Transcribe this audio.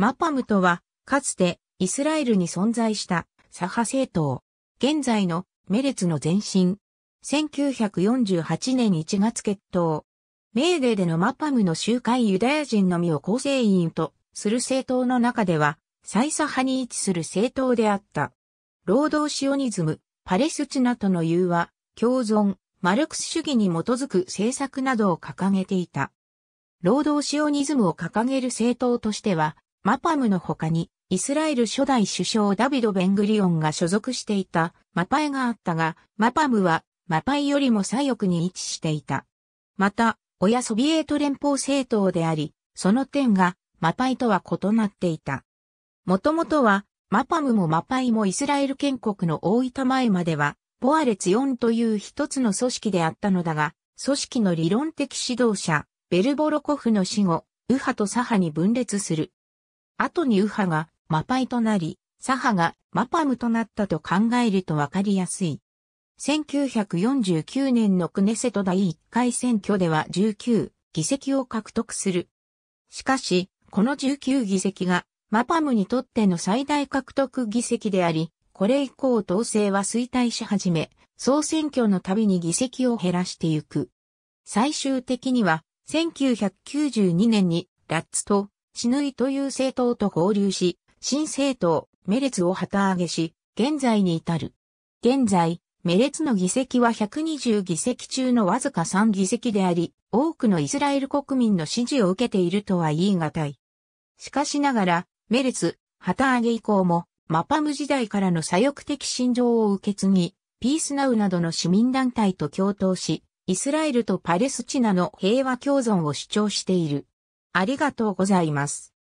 マパムとは、かつてイスラエルに存在した左派政党、現在のメレツの前身。1948年1月決闘。メーデーでのマパムの集会ユダヤ人のみを構成員とする政党の中では、最左派に位置する政党であった。労働シオニズム、パレスチナとの融和、共存、マルクス主義に基づく政策などを掲げていた。労働シオニズムを掲げる政党としては、マパムの他に、イスラエル初代首相ダビド・ベングリオンが所属していたマパエがあったが、マパムはマパイよりも左翼に位置していた。また、親ソビエト連邦政党であり、その点がマパイとは異なっていた。もともとは、マパムもマパイもイスラエル建国の大分前までは、ポアレツ4という一つの組織であったのだが、組織の理論的指導者、ベルボロコフの死後、右派と左派に分裂する。後に右派がマパイとなり、左派がマパムとなったと考えるとわかりやすい。1949年のクネセト第1回選挙では19議席を獲得する。しかし、この19議席がマパムにとっての最大獲得議席であり、これ以降統制は衰退し始め、総選挙のたびに議席を減らしてゆく。最終的には、1992年にラッツと死ぬいという政党と合流し、新政党、メレツを旗揚げし、現在に至る。現在、メレツの議席は120議席中のわずか3議席であり、多くのイスラエル国民の支持を受けているとは言い難い。しかしながら、メレツ、旗揚げ以降も、マパム時代からの左翼的心情を受け継ぎ、ピースナウなどの市民団体と共闘し、イスラエルとパレスチナの平和共存を主張している。ありがとうございます。